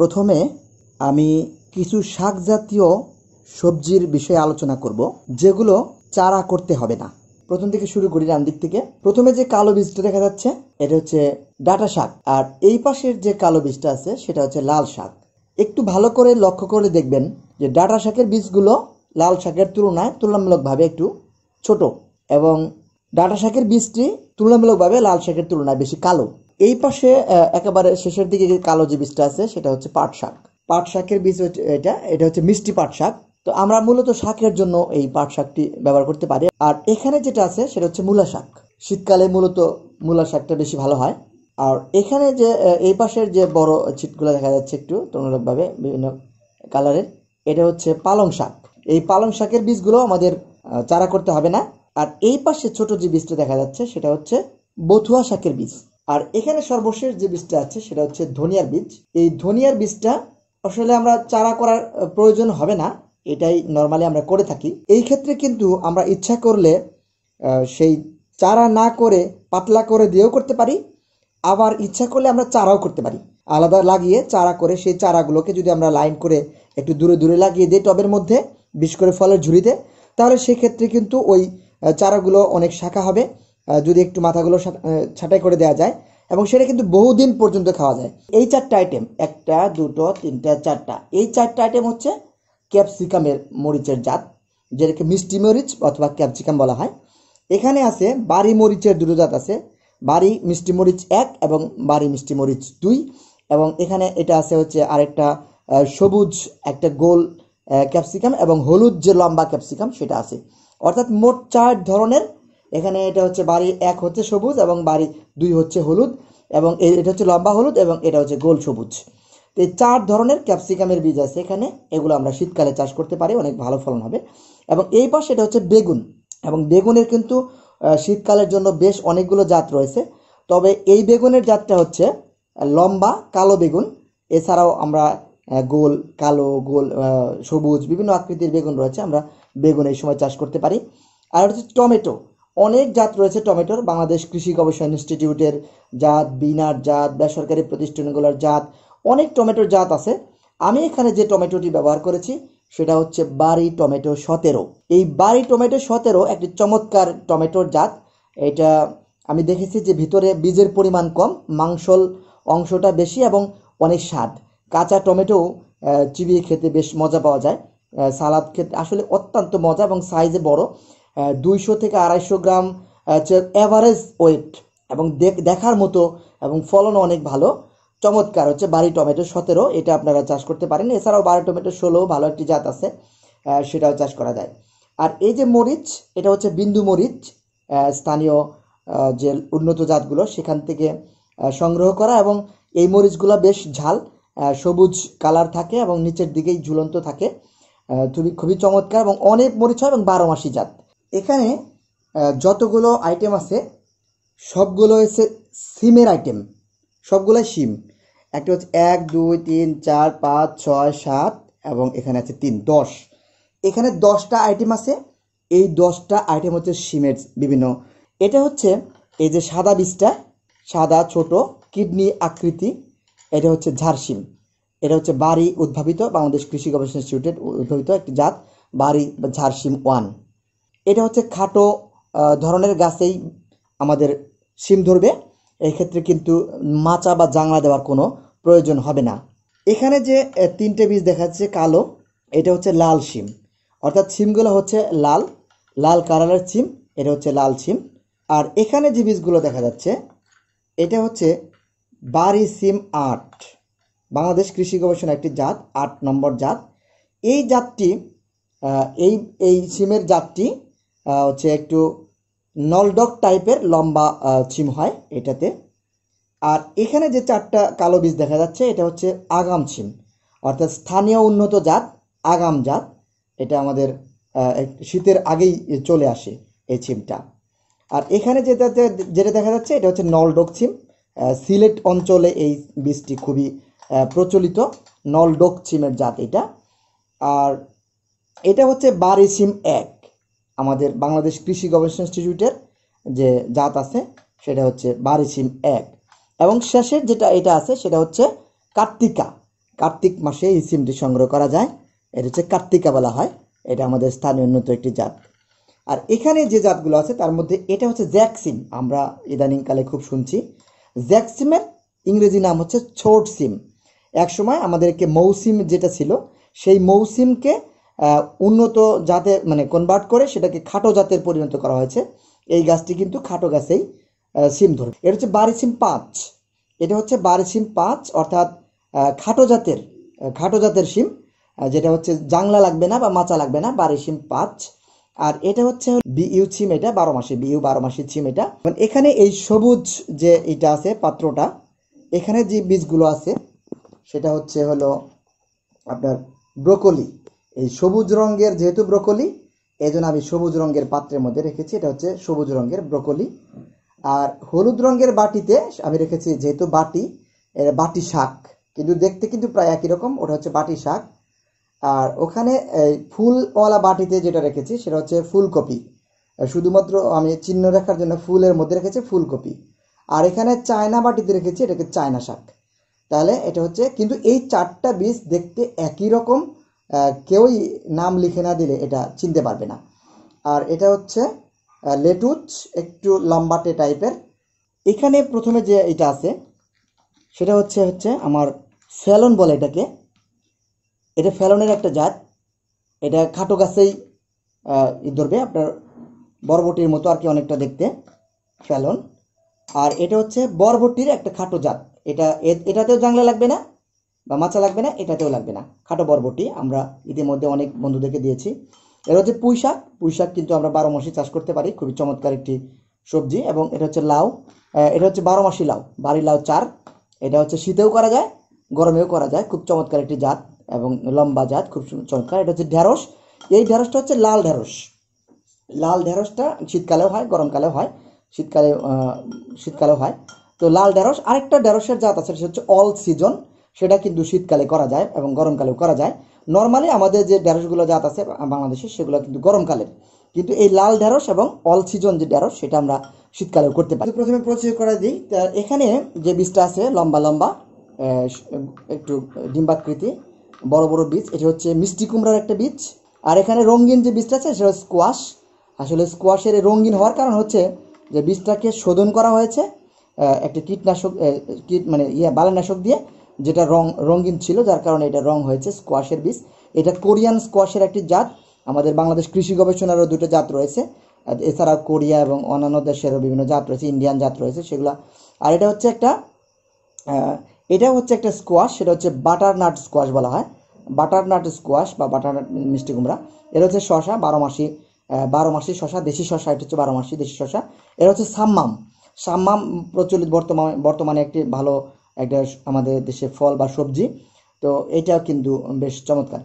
প্রথমে আমি কিছু শাক জাতীয় সবজির বিষয়ে আলোচনা করব যেগুলো চারা করতে হবে না প্রথম থেকে শুরু করি ডান দিক থেকে প্রথমে যে কালো বীজটা দেখা যাচ্ছে এটা হচ্ছে ডাটা শাক আর এই পাশের যে কালো বীজটা আছে সেটা হচ্ছে লাল শাক একটু ভালো করে লক্ষ্য করে দেখবেন যে ডাটা শাকের বীজগুলো লাল শাকের তুলনায় তুলনামূলকভাবে একটু ছোট এবং ডাটা শাকের বীজটি তুলনামূলকভাবে লাল শাকের তুলনায় বেশি কালো এই পাশে একেবারে শেষের দিকে যে কালো যে বীজটা আছে সেটা হচ্ছে পাট শাক পাট শাকের বীজ এটা এটা হচ্ছে মিষ্টি পাট শাক তো আমরা মূলত শাকের জন্য এই পাট শাকটি ব্যবহার করতে পারি আর এখানে যেটা আছে সেটা হচ্ছে মূলা শাক শীতকালে মূলত মূলা শাকটা বেশি ভালো হয় আর এখানে যে এই পাশের যে বড় ছিটগুলো দেখা যাচ্ছে একটু তুলনামূলকভাবে বিভিন্ন কালারের এটা হচ্ছে পালং শাক এই পালং শাকের বীজগুলো আমাদের চারা করতে হবে না আর এই পাশে ছোট যে বীজটা দেখা যাচ্ছে সেটা হচ্ছে বথুয়া শাকের বীজ আর এখানে সর্বশেষ যে বীজটা আছে সেটা হচ্ছে ধনিয়ার বীজ এই ধনিয়ার বীজটা আসলে আমরা চারা করার প্রয়োজন হবে না এটাই নর্মালি আমরা করে থাকি এই ক্ষেত্রে কিন্তু আমরা ইচ্ছা করলে সেই চারা না করে পাতলা করে দিয়েও করতে পারি আবার ইচ্ছা করলে আমরা চারাও করতে পারি আলাদা লাগিয়ে চারা করে সেই চারাগুলোকে যদি আমরা লাইন করে একটু দূরে দূরে লাগিয়ে দিই টবের মধ্যে বিশেষ করে ফলের ঝুড়িতে তাহলে সেক্ষেত্রে কিন্তু ওই চারাগুলো অনেক শাখা হবে যদি একটু মাথাগুলো ছাঁটাই করে দেওয়া যায় এবং সেটা কিন্তু বহুদিন পর্যন্ত খাওয়া যায় এই চারটা আইটেম একটা দুটো তিনটা চারটা এই চারটা আইটেম হচ্ছে ক্যাপসিকামের মরিচের জাত যেটাকে মিষ্টি মরিচ অথবা ক্যাপসিকাম বলা হয় এখানে আছে বাড়ি মরিচের দুটো জাত আছে বাড়ি মিষ্টি মরিচ এক এবং বাড়ি মিষ্টি মরিচ দুই এবং এখানে এটা আছে হচ্ছে আরেকটা সবুজ একটা গোল ক্যাপসিকাম এবং হলুদ যে লম্বা ক্যাপসিকাম সেটা আছে অর্থাৎ মোট চার ধরনের এখানে এটা হচ্ছে বাড়ি এক হচ্ছে সবুজ এবং বাড়ি দুই হচ্ছে হলুদ এবং এটা হচ্ছে লম্বা হলুদ এবং এটা হচ্ছে গোল সবুজ তো এই চার ধরনের ক্যাপসিকামের বীজ আছে এখানে এগুলো আমরা শীতকালে চাষ করতে পারি অনেক ভালো ফলন হবে এবং এই পাশে এটা হচ্ছে বেগুন এবং বেগুনের কিন্তু শীতকালের জন্য বেশ অনেকগুলো জাত রয়েছে তবে এই বেগুনের জাতটা হচ্ছে লম্বা কালো বেগুন এছাড়াও আমরা গোল কালো গোল সবুজ বিভিন্ন আকৃতির বেগুন রয়েছে আমরা বেগুন এই সময় চাষ করতে পারি আর হচ্ছে টমেটো অনেক জাত রয়েছে টমেটোর বাংলাদেশ কৃষি গবেষণা ইনস্টিটিউটের জাত বিনার জাত বেসরকারি প্রতিষ্ঠানগুলোর জাত অনেক টমেটোর জাত আছে আমি এখানে যে টমেটোটি ব্যবহার করেছি সেটা হচ্ছে বাড়ি টমেটো সতেরো এই বাড়ি টমেটো সতেরো একটি চমৎকার টমেটোর জাত এটা আমি দেখেছি যে ভিতরে বীজের পরিমাণ কম মাংসল অংশটা বেশি এবং অনেক স্বাদ কাঁচা টমেটো চিবিয়ে খেতে বেশ মজা পাওয়া যায় সালাদ খেতে আসলে অত্যন্ত মজা এবং সাইজে বড় দুইশো থেকে আড়াইশো গ্রাম হচ্ছে অ্যাভারেজ ওয়েট এবং দেখার মতো এবং ফলন অনেক ভালো চমৎকার হচ্ছে বাড়ি টমেটো সতেরো এটা আপনারা চাষ করতে পারেন এছাড়াও বাড়ি টমেটো ষোলো ভালো একটি জাত আছে সেটাও চাষ করা যায় আর এই যে মরিচ এটা হচ্ছে বিন্দু মরিচ স্থানীয় যে উন্নত জাতগুলো সেখান থেকে সংগ্রহ করা এবং এই মরিচগুলো বেশ ঝাল সবুজ কালার থাকে এবং নিচের দিকেই ঝুলন্ত থাকে খুবই খুবই চমৎকার এবং অনেক মরিচ হয় এবং বারো মাসি জাত এখানে যতগুলো আইটেম আছে সবগুলো হচ্ছে সিমের আইটেম সবগুলোই সিম একটা হচ্ছে এক দুই তিন চার পাঁচ ছয় সাত এবং এখানে আছে তিন দশ এখানে দশটা আইটেম আছে এই দশটা আইটেম হচ্ছে সিমের বিভিন্ন এটা হচ্ছে এই যে সাদা বীজটা সাদা ছোট কিডনি আকৃতি এটা হচ্ছে ঝাড়সিম এটা হচ্ছে বাড়ি উদ্ভাবিত বাংলাদেশ কৃষি গবেষণা ইনস্টিটিউটের উদ্ভাবিত একটি জাত বাড়ি বা ঝাড়সিম ওয়ান এটা হচ্ছে খাটো ধরনের গাছেই আমাদের সিম ধরবে এক্ষেত্রে কিন্তু মাচা বা জাংলা দেওয়ার কোনো প্রয়োজন হবে না এখানে যে তিনটে বীজ দেখা যাচ্ছে কালো এটা হচ্ছে লাল সিম অর্থাৎ সিমগুলো হচ্ছে লাল লাল কালারের সিম এটা হচ্ছে লাল সিম আর এখানে যে বীজগুলো দেখা যাচ্ছে এটা হচ্ছে বারি সিম আট বাংলাদেশ কৃষি গবেষণা একটি জাত আট নম্বর জাত এই জাতটি এই এই সিমের জাতটি হচ্ছে একটু নলডক টাইপের লম্বা ছিম হয় এটাতে আর এখানে যে চারটা কালো বীজ দেখা যাচ্ছে এটা হচ্ছে আগাম ছিম অর্থাৎ স্থানীয় উন্নত জাত আগাম জাত এটা আমাদের শীতের আগেই চলে আসে এই ছিমটা আর এখানে যেটা যেটা দেখা যাচ্ছে এটা হচ্ছে নলডক ছিম সিলেট অঞ্চলে এই বীজটি খুবই প্রচলিত নলডক ছিমের জাত এটা আর এটা হচ্ছে বারি সিম এক আমাদের বাংলাদেশ কৃষি গবেষণা ইনস্টিটিউটের যে জাত আছে সেটা হচ্ছে বারিসিম এক এবং শেষের যেটা এটা আছে সেটা হচ্ছে কার্তিকা কার্তিক মাসে এই সিমটি সংগ্রহ করা যায় এটা হচ্ছে কার্তিকা বলা হয় এটা আমাদের স্থানীয় উন্নত একটি জাত আর এখানে যে জাতগুলো আছে তার মধ্যে এটা হচ্ছে জ্যাকসিম আমরা ইদানিংকালে খুব শুনছি জ্যাকসিমের ইংরেজি নাম হচ্ছে ছোট সিম এক সময় আমাদেরকে মৌসিম যেটা ছিল সেই মৌসিমকে উন্নত জাতে মানে কনভার্ট করে সেটাকে খাটো জাতের পরিণত করা হয়েছে এই গাছটি কিন্তু খাটো গাছেই সিম ধরবে এটা হচ্ছে বারি সিম পাঁচ এটা হচ্ছে বারিসিম সিম পাঁচ অর্থাৎ খাটো জাতের খাটো জাতের সিম যেটা হচ্ছে জাংলা লাগবে না বা মাচা লাগবে না বারি সিম পাঁচ আর এটা হচ্ছে বিইউ সিম এটা বারো মাসে বিইউ বারো মাসের সিম এটা এখানে এই সবুজ যে এটা আছে পাত্রটা এখানে যে বীজগুলো আছে সেটা হচ্ছে হলো আপনার ব্রোকলি এই সবুজ রঙের যেহেতু ব্রকলি এই জন্য আমি সবুজ রঙের পাত্রের মধ্যে রেখেছি এটা হচ্ছে সবুজ রঙের ব্রকলি আর হলুদ রঙের বাটিতে আমি রেখেছি যেহেতু বাটি এটা বাটি শাক কিন্তু দেখতে কিন্তু প্রায় একই রকম ওটা হচ্ছে বাটি শাক আর ওখানে এই ফুলওয়ালা বাটিতে যেটা রেখেছি সেটা হচ্ছে ফুলকপি শুধুমাত্র আমি চিহ্ন রাখার জন্য ফুলের মধ্যে রেখেছি ফুলকপি আর এখানে চায়না বাটিতে রেখেছি এটাকে চায়না শাক তাহলে এটা হচ্ছে কিন্তু এই চারটা বীজ দেখতে একই রকম কেউই নাম লিখে না দিলে এটা চিনতে পারবে না আর এটা হচ্ছে লেটুচ একটু লম্বাটে টাইপের এখানে প্রথমে যে এটা আছে সেটা হচ্ছে হচ্ছে আমার ফ্যালন বলে এটাকে এটা ফ্যালনের একটা জাত এটা খাটো গাছেই ধরবে আপনার বরবটির মতো আর কি অনেকটা দেখতে ফ্যালন আর এটা হচ্ছে বরবটির একটা খাটো জাত এটা এটাতেও জাংলা লাগবে না বা মাচা লাগবে না এটাতেও লাগবে না খাটো বরবটি আমরা ইতিমধ্যে অনেক বন্ধুদেরকে দিয়েছি এর হচ্ছে পুঁই শাক পুঁই শাক কিন্তু আমরা বারো মাসে চাষ করতে পারি খুবই চমৎকার একটি সবজি এবং এটা হচ্ছে লাউ এটা হচ্ছে বারো মাসি লাউ বাড়ি লাউ চার এটা হচ্ছে শীতেও করা যায় গরমেও করা যায় খুব চমৎকার একটি জাত এবং লম্বা জাত খুব চমৎকার এটা হচ্ছে ঢ্যাঁড়স এই ঢ্যাঁড়সটা হচ্ছে লাল ঢ্যাঁড়স লাল ঢ্যাঁড়সটা শীতকালেও হয় গরমকালেও হয় শীতকালে শীতকালেও হয় তো লাল ঢ্যাঁড়স আরেকটা ঢ্যাঁড়সের জাত আছে সেটা হচ্ছে অল সিজন সেটা কিন্তু শীতকালে করা যায় এবং গরমকালেও করা যায় নর্মালি আমাদের যে ঢ্যাঁড়সগুলো জাত আছে বাংলাদেশে সেগুলো কিন্তু গরমকালের কিন্তু এই লাল ঢ্যাঁড়স এবং অল সিজন যে ঢ্যাঁড়স সেটা আমরা শীতকালেও করতে পারি প্রথমে প্রচুর করা দিই এখানে যে বীজটা আছে লম্বা লম্বা একটু ডিম্বাকৃতি বড় বড় বীজ এটি হচ্ছে মিষ্টি কুমড়ার একটা বীজ আর এখানে রঙিন যে বীজটা আছে সেটা স্কোয়াশ আসলে স্কোয়াশের রঙিন হওয়ার কারণ হচ্ছে যে বীজটাকে শোধন করা হয়েছে একটি কীটনাশক কীট মানে ইয়ে বালানাশক দিয়ে যেটা রং রঙিন ছিল যার কারণে এটা রং হয়েছে স্কোয়াশের বীজ এটা কোরিয়ান স্কোয়াশের একটি জাত আমাদের বাংলাদেশ কৃষি গবেষণারও দুটো জাত রয়েছে এছাড়া কোরিয়া এবং অন্যান্য দেশেরও বিভিন্ন জাত রয়েছে ইন্ডিয়ান জাত রয়েছে সেগুলো আর এটা হচ্ছে একটা এটা হচ্ছে একটা স্কোয়াশ সেটা হচ্ছে বাটারনাট স্কোয়াশ বলা হয় বাটারনাট স্কোয়াশ বা বাটারনাট মিষ্টি কুমড়া এটা হচ্ছে শশা বারো মাসি বারো মাসি শশা দেশি শশা এটা হচ্ছে বারো মাসি দেশি শশা এটা হচ্ছে সাম্মাম সাম্মাম প্রচলিত বর্তমানে বর্তমানে একটি ভালো একটা আমাদের দেশে ফল বা সবজি তো এটাও কিন্তু বেশ চমৎকার